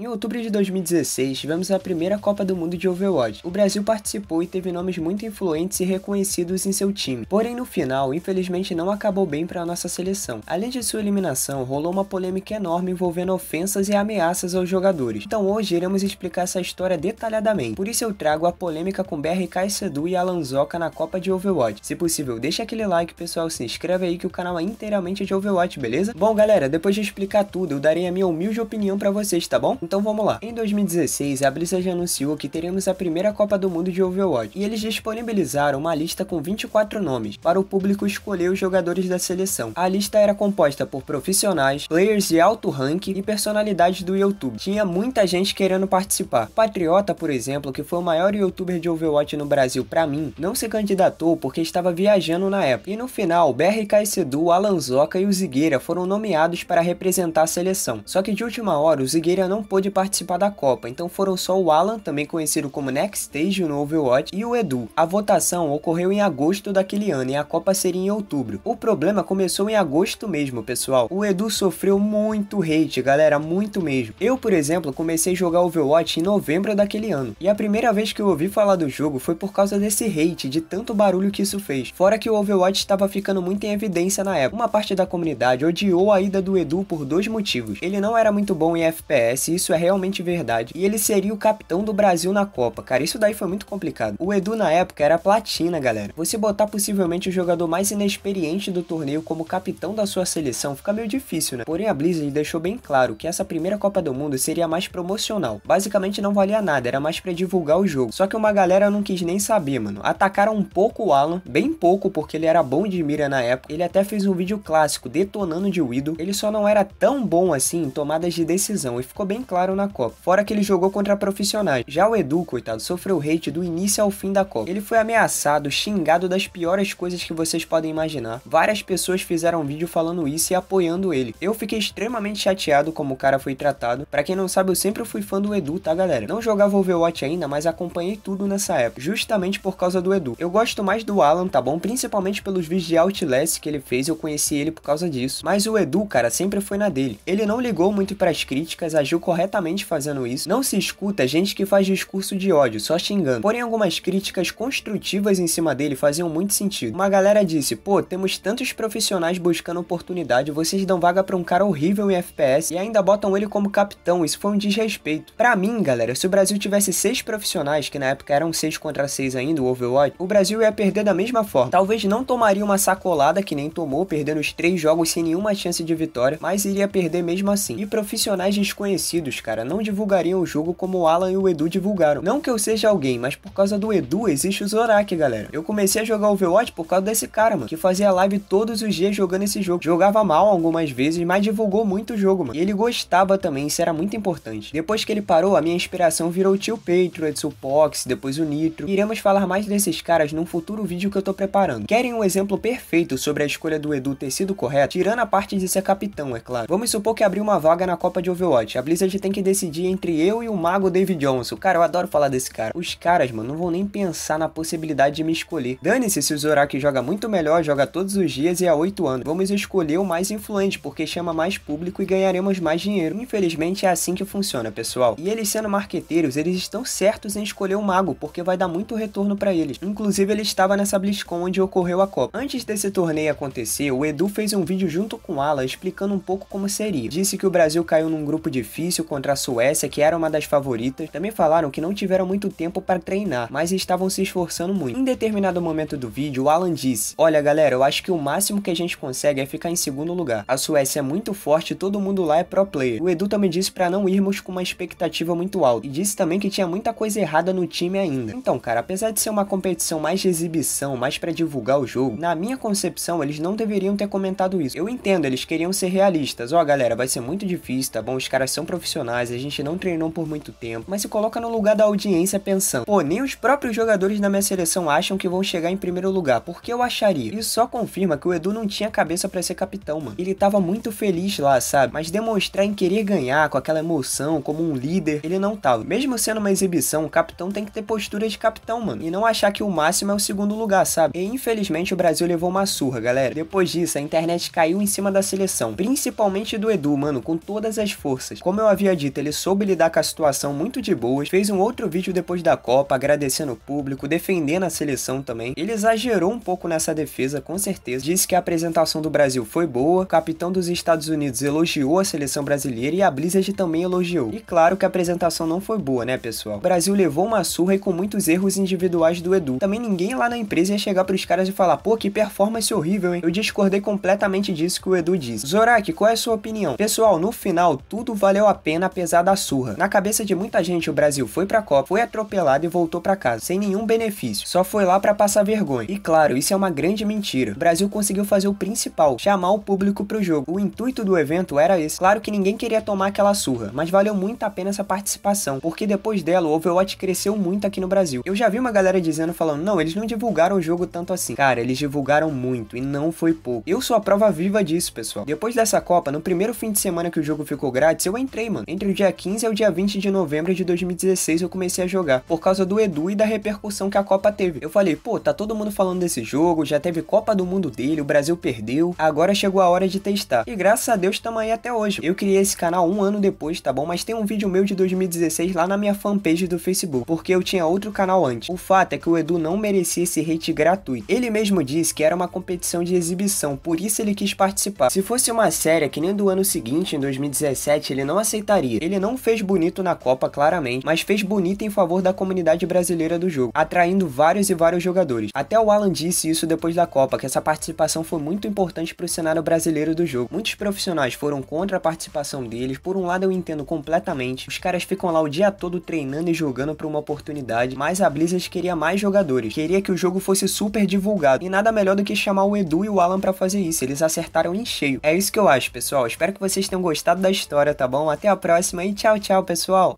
Em outubro de 2016, tivemos a primeira Copa do Mundo de Overwatch. O Brasil participou e teve nomes muito influentes e reconhecidos em seu time. Porém, no final, infelizmente não acabou bem para a nossa seleção. Além de sua eliminação, rolou uma polêmica enorme envolvendo ofensas e ameaças aos jogadores. Então hoje iremos explicar essa história detalhadamente. Por isso eu trago a polêmica com BRK Sedu e Alanzoca na Copa de Overwatch. Se possível, deixa aquele like, pessoal, se inscreve aí que o canal é inteiramente de Overwatch, beleza? Bom, galera, depois de explicar tudo, eu darei a minha humilde opinião para vocês, tá bom? Então vamos lá. Em 2016, a Blizzard anunciou que teremos a primeira Copa do Mundo de Overwatch, e eles disponibilizaram uma lista com 24 nomes para o público escolher os jogadores da seleção. A lista era composta por profissionais, players de alto rank e personalidades do YouTube. Tinha muita gente querendo participar. O Patriota, por exemplo, que foi o maior youtuber de Overwatch no Brasil para mim, não se candidatou porque estava viajando na época. E no final, BRK Sedu, Alanzoca e o Zigueira foram nomeados para representar a seleção. Só que de última hora, o Zigueira não pôde pôde participar da Copa, então foram só o Alan, também conhecido como Next Stage no Overwatch, e o Edu. A votação ocorreu em agosto daquele ano e a Copa seria em outubro. O problema começou em agosto mesmo, pessoal. O Edu sofreu muito hate, galera, muito mesmo. Eu, por exemplo, comecei a jogar Overwatch em novembro daquele ano, e a primeira vez que eu ouvi falar do jogo foi por causa desse hate, de tanto barulho que isso fez. Fora que o Overwatch estava ficando muito em evidência na época. Uma parte da comunidade odiou a ida do Edu por dois motivos. Ele não era muito bom em FPS e isso é realmente verdade. E ele seria o capitão do Brasil na Copa, cara. Isso daí foi muito complicado. O Edu na época era platina, galera. Você botar possivelmente o jogador mais inexperiente do torneio como capitão da sua seleção fica meio difícil, né? Porém, a Blizzard deixou bem claro que essa primeira Copa do Mundo seria mais promocional. Basicamente não valia nada, era mais para divulgar o jogo. Só que uma galera não quis nem saber, mano. Atacaram um pouco o Alan, bem pouco, porque ele era bom de mira na época. Ele até fez um vídeo clássico detonando de Widow. Ele só não era tão bom assim em tomadas de decisão e ficou bem claro na Copa. Fora que ele jogou contra profissionais. Já o Edu, coitado, sofreu hate do início ao fim da Copa. Ele foi ameaçado, xingado das piores coisas que vocês podem imaginar. Várias pessoas fizeram vídeo falando isso e apoiando ele. Eu fiquei extremamente chateado como o cara foi tratado. Para quem não sabe, eu sempre fui fã do Edu, tá galera? Não jogava Overwatch ainda, mas acompanhei tudo nessa época, justamente por causa do Edu. Eu gosto mais do Alan, tá bom? Principalmente pelos vídeos de Outlast que ele fez, eu conheci ele por causa disso. Mas o Edu, cara, sempre foi na dele. Ele não ligou muito para as críticas, agiu corretamente corretamente fazendo isso, não se escuta gente que faz discurso de ódio, só xingando. Porém, algumas críticas construtivas em cima dele faziam muito sentido. Uma galera disse, pô, temos tantos profissionais buscando oportunidade, vocês dão vaga pra um cara horrível em FPS e ainda botam ele como capitão, isso foi um desrespeito. Pra mim, galera, se o Brasil tivesse seis profissionais, que na época eram seis contra seis ainda, o Overwatch, o Brasil ia perder da mesma forma. Talvez não tomaria uma sacolada que nem tomou, perdendo os três jogos sem nenhuma chance de vitória, mas iria perder mesmo assim. E profissionais desconhecidos cara. Não divulgariam o jogo como o Alan e o Edu divulgaram. Não que eu seja alguém, mas por causa do Edu existe o Zorak, galera. Eu comecei a jogar Overwatch por causa desse cara, mano, que fazia live todos os dias jogando esse jogo. Jogava mal algumas vezes, mas divulgou muito o jogo, mano. E ele gostava também, isso era muito importante. Depois que ele parou, a minha inspiração virou o Tio Patriots, o Pox, depois o Nitro. Iremos falar mais desses caras num futuro vídeo que eu tô preparando. Querem um exemplo perfeito sobre a escolha do Edu ter sido correta? Tirando a parte de ser capitão, é claro. Vamos supor que abriu uma vaga na Copa de Overwatch. A Blizzard tem que decidir entre eu e o mago David Johnson. Cara, eu adoro falar desse cara. Os caras, mano, não vão nem pensar na possibilidade de me escolher. Dane-se se o Zorak joga muito melhor, joga todos os dias e há é 8 anos. Vamos escolher o mais influente, porque chama mais público e ganharemos mais dinheiro. Infelizmente é assim que funciona, pessoal. E eles sendo marqueteiros, eles estão certos em escolher o mago, porque vai dar muito retorno para eles. Inclusive, ele estava nessa BlizzCon onde ocorreu a Copa. Antes desse torneio acontecer, o Edu fez um vídeo junto com o Ala explicando um pouco como seria. Disse que o Brasil caiu num grupo difícil contra a Suécia, que era uma das favoritas, também falaram que não tiveram muito tempo para treinar, mas estavam se esforçando muito. Em determinado momento do vídeo, o Alan disse: Olha galera, eu acho que o máximo que a gente consegue é ficar em segundo lugar. A Suécia é muito forte, todo mundo lá é pro player. O Edu também disse para não irmos com uma expectativa muito alta, e disse também que tinha muita coisa errada no time ainda. Então, cara, apesar de ser uma competição mais de exibição, mais para divulgar o jogo, na minha concepção, eles não deveriam ter comentado isso. Eu entendo, eles queriam ser realistas. Ó, oh, galera, vai ser muito difícil, tá bom? Os caras são profissionais profissionais, a gente não treinou por muito tempo, mas se coloca no lugar da audiência pensando, pô, nem os próprios jogadores da minha seleção acham que vão chegar em primeiro lugar, porque eu acharia? Isso só confirma que o Edu não tinha cabeça para ser capitão, mano. Ele tava muito feliz lá, sabe? Mas demonstrar em querer ganhar, com aquela emoção, como um líder, ele não tava. Mesmo sendo uma exibição, o capitão tem que ter postura de capitão, mano, e não achar que o máximo é o segundo lugar, sabe? E infelizmente o Brasil levou uma surra, galera. Depois disso, a internet caiu em cima da seleção, principalmente do Edu, mano, com todas as forças. Como eu havia havia dito, ele soube lidar com a situação muito de boas, fez um outro vídeo depois da Copa, agradecendo o público, defendendo a seleção também. Ele exagerou um pouco nessa defesa, com certeza. Disse que a apresentação do Brasil foi boa, o capitão dos Estados Unidos elogiou a seleção brasileira e a Blizzard também elogiou. E claro que a apresentação não foi boa, né, pessoal? O Brasil levou uma surra e com muitos erros individuais do Edu. Também ninguém lá na empresa ia chegar pros caras e falar, pô, que performance horrível, hein? Eu discordei completamente disso que o Edu disse. Zorak, qual é a sua opinião? Pessoal, no final, tudo valeu a pena pena apesar da surra. Na cabeça de muita gente, o Brasil foi pra Copa, foi atropelado e voltou pra casa, sem nenhum benefício. Só foi lá pra passar vergonha. E claro, isso é uma grande mentira. O Brasil conseguiu fazer o principal, chamar o público pro jogo. O intuito do evento era esse. Claro que ninguém queria tomar aquela surra, mas valeu muito a pena essa participação, porque depois dela o Overwatch cresceu muito aqui no Brasil. Eu já vi uma galera dizendo, falando, não, eles não divulgaram o jogo tanto assim. Cara, eles divulgaram muito e não foi pouco. Eu sou a prova viva disso, pessoal. Depois dessa Copa, no primeiro fim de semana que o jogo ficou grátis, eu entrei, mano mano. Entre o dia 15 e o dia 20 de novembro de 2016 eu comecei a jogar, por causa do Edu e da repercussão que a Copa teve. Eu falei, pô, tá todo mundo falando desse jogo, já teve Copa do Mundo dele, o Brasil perdeu, agora chegou a hora de testar. E graças a Deus estamos aí até hoje. Eu criei esse canal um ano depois, tá bom? Mas tem um vídeo meu de 2016 lá na minha fanpage do Facebook, porque eu tinha outro canal antes. O fato é que o Edu não merecia esse hate gratuito. Ele mesmo disse que era uma competição de exibição, por isso ele quis participar. Se fosse uma série que nem do ano seguinte, em 2017, ele não aceitaria ele não fez bonito na Copa, claramente, mas fez bonito em favor da comunidade brasileira do jogo, atraindo vários e vários jogadores. Até o Alan disse isso depois da Copa, que essa participação foi muito importante para o cenário brasileiro do jogo. Muitos profissionais foram contra a participação deles, por um lado eu entendo completamente, os caras ficam lá o dia todo treinando e jogando para uma oportunidade, mas a Blizzard queria mais jogadores, queria que o jogo fosse super divulgado, e nada melhor do que chamar o Edu e o Alan para fazer isso, eles acertaram em cheio. É isso que eu acho, pessoal, espero que vocês tenham gostado da história, tá bom? Até a próxima e tchau, tchau, pessoal!